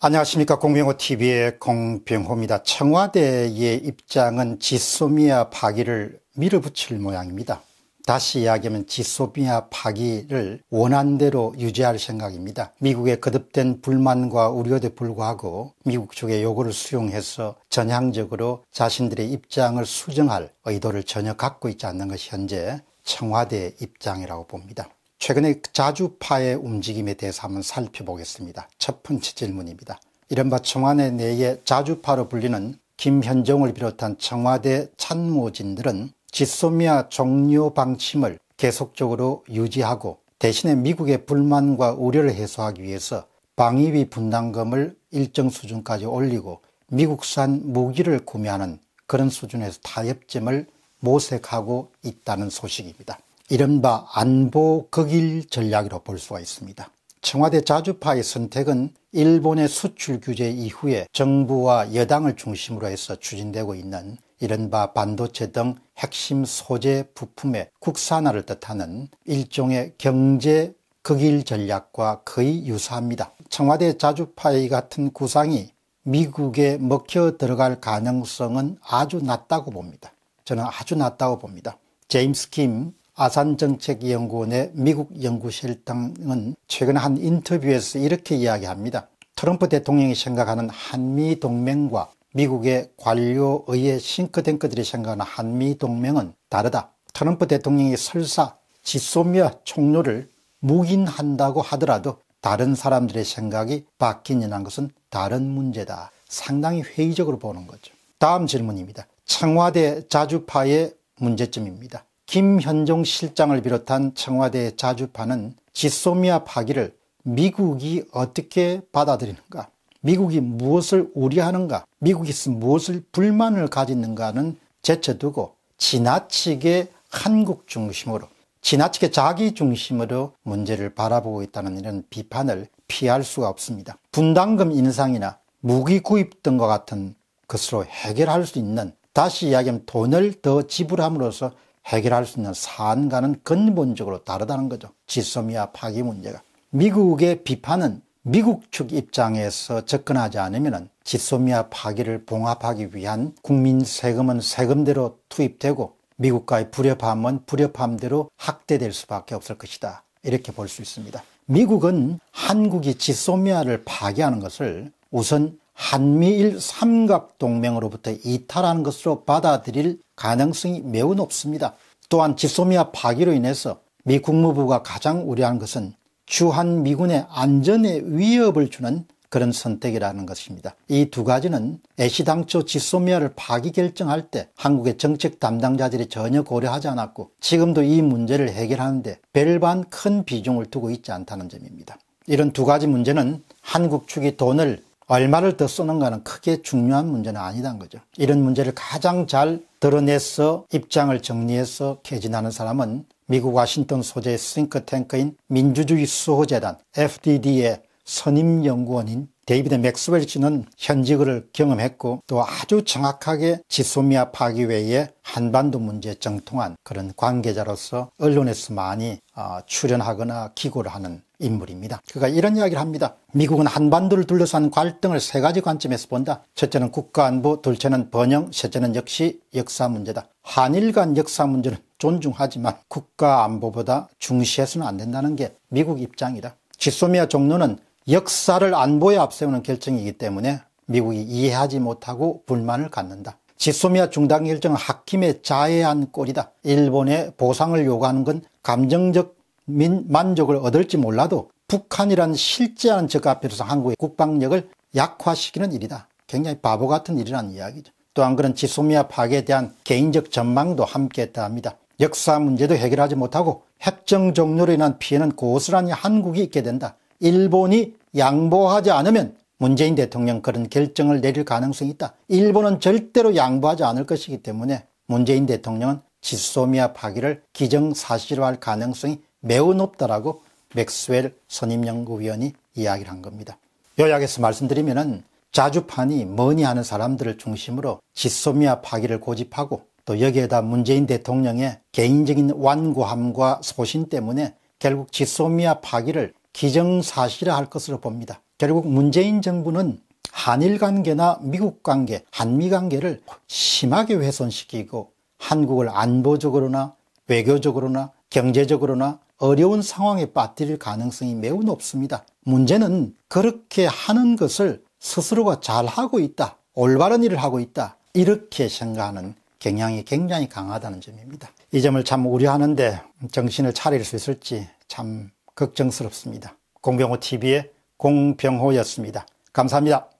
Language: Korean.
안녕하십니까 공병호TV의 공병호입니다. 청와대의 입장은 지소미아 파기를 밀어붙일 모양입니다. 다시 이야기하면 지소미아 파기를 원한대로 유지할 생각입니다. 미국의 거듭된 불만과 우려에 불구하고 미국 쪽의 요구를 수용해서 전향적으로 자신들의 입장을 수정할 의도를 전혀 갖고 있지 않는 것이 현재 청와대의 입장이라고 봅니다. 최근에 자주파의 움직임에 대해서 한번 살펴보겠습니다. 첫 번째 질문입니다. 이른바 청와대 내에 자주파로 불리는 김현정을 비롯한 청와대 참모진들은 지소미아 종료 방침을 계속적으로 유지하고 대신에 미국의 불만과 우려를 해소하기 위해서 방위비 분담금을 일정 수준까지 올리고 미국산 무기를 구매하는 그런 수준에서 타협점을 모색하고 있다는 소식입니다. 이른바 안보 극일 전략이라고 볼 수가 있습니다. 청와대 자주파의 선택은 일본의 수출 규제 이후에 정부와 여당을 중심으로 해서 추진되고 있는 이른바 반도체 등 핵심 소재 부품의 국산화를 뜻하는 일종의 경제 극일 전략과 거의 유사합니다. 청와대 자주파의 같은 구상이 미국에 먹혀 들어갈 가능성은 아주 낮다고 봅니다. 저는 아주 낮다고 봅니다. 제임스 킴 아산정책연구원의 미국 연구실등은 최근 한 인터뷰에서 이렇게 이야기합니다. 트럼프 대통령이 생각하는 한미동맹과 미국의 관료의 싱크탱크들이 생각하는 한미동맹은 다르다. 트럼프 대통령이 설사 지소미아 총료를 묵인한다고 하더라도 다른 사람들의 생각이 바뀐느냐 것은 다른 문제다. 상당히 회의적으로 보는 거죠. 다음 질문입니다. 청와대 자주파의 문제점입니다. 김현종 실장을 비롯한 청와대 자주파는 지소미아 파기를 미국이 어떻게 받아들이는가 미국이 무엇을 우려하는가 미국이 무엇을 불만을 가지는가는 제쳐두고 지나치게 한국 중심으로 지나치게 자기 중심으로 문제를 바라보고 있다는 이런 비판을 피할 수가 없습니다. 분담금 인상이나 무기 구입 등과 같은 것으로 해결할 수 있는 다시 이야기하면 돈을 더 지불함으로써 해결할 수 있는 사안과는 근본적으로 다르다는 거죠. 지소미아 파기 문제가. 미국의 비판은 미국 측 입장에서 접근하지 않으면 지소미아 파기를 봉합하기 위한 국민 세금은 세금대로 투입되고 미국과의 불협화음은 불협화음대로 확대될 수밖에 없을 것이다. 이렇게 볼 수 있습니다. 미국은 한국이 지소미아를 파기하는 것을 우선 한미일 삼각동맹으로부터 이탈하는 것으로 받아들일 가능성이 매우 높습니다. 또한 지소미아 파기로 인해서 미 국무부가 가장 우려한 것은 주한미군의 안전에 위협을 주는 그런 선택이라는 것입니다. 이 두 가지는 애시당초 지소미아를 파기 결정할 때 한국의 정책 담당자들이 전혀 고려하지 않았고 지금도 이 문제를 해결하는데 별반 큰 비중을 두고 있지 않다는 점입니다. 이런 두 가지 문제는 한국 측이 돈을 얼마를 더 쓰는가는 크게 중요한 문제는 아니다는 거죠. 이런 문제를 가장 잘 드러내서 입장을 정리해서 개진하는 사람은 미국 와싱턴 소재의 싱크탱크인 민주주의 수호재단 FDD의 선임 연구원인 데이비드 맥스웰 씨는 현직을 경험했고 또 아주 정확하게 지소미아 파기 외에 한반도 문제에 정통한 그런 관계자로서 언론에서 많이 어, 출연하거나 기고를 하는 인물입니다. 그가 이런 이야기를 합니다. 미국은 한반도를 둘러싼 갈등을 세 가지 관점에서 본다. 첫째는 국가안보, 둘째는 번영, 셋째는 역시 역사 문제다. 한일 간 역사 문제는 존중하지만 국가안보보다 중시해서는 안 된다는 게 미국 입장이다. 지소미아 종로는 역사를 안보에 앞세우는 결정이기 때문에 미국이 이해하지 못하고 불만을 갖는다. 지소미아 중단 결정은 학김의 자해한 꼴이다. 일본의 보상을 요구하는 건 감정적 민, 만족을 얻을지 몰라도 북한이란 실제한 적 앞에서 한국의 국방력을 약화시키는 일이다. 굉장히 바보 같은 일이라는 이야기죠. 또한 그런 지소미아 파괴에 대한 개인적 전망도 함께했다 합니다. 역사 문제도 해결하지 못하고 핵정 종료로 인한 피해는 고스란히 한국이 있게 된다. 일본이 양보하지 않으면 문재인 대통령 그런 결정을 내릴 가능성이 있다. 일본은 절대로 양보하지 않을 것이기 때문에 문재인 대통령은 지소미아 파괴를 기정사실화할 가능성이 매우 높다라고 맥스웰 선임연구위원이 이야기를 한 겁니다. 요약해서 말씀드리면 자주판이 머니 하는 사람들을 중심으로 지소미아 파기를 고집하고 또 여기에다 문재인 대통령의 개인적인 완고함과 소신 때문에 결국 지소미아 파기를 기정사실화할 것으로 봅니다. 결국 문재인 정부는 한일 관계나 미국 관계, 한미 관계를 심하게 훼손시키고 한국을 안보적으로나 외교적으로나 경제적으로나 어려운 상황에 빠뜨릴 가능성이 매우 높습니다. 문제는 그렇게 하는 것을 스스로가 잘하고 있다, 올바른 일을 하고 있다 이렇게 생각하는 경향이 굉장히 강하다는 점입니다. 이 점을 참 우려하는데 정신을 차릴 수 있을지 참 걱정스럽습니다. 공병호 TV의 공병호였습니다. 감사합니다.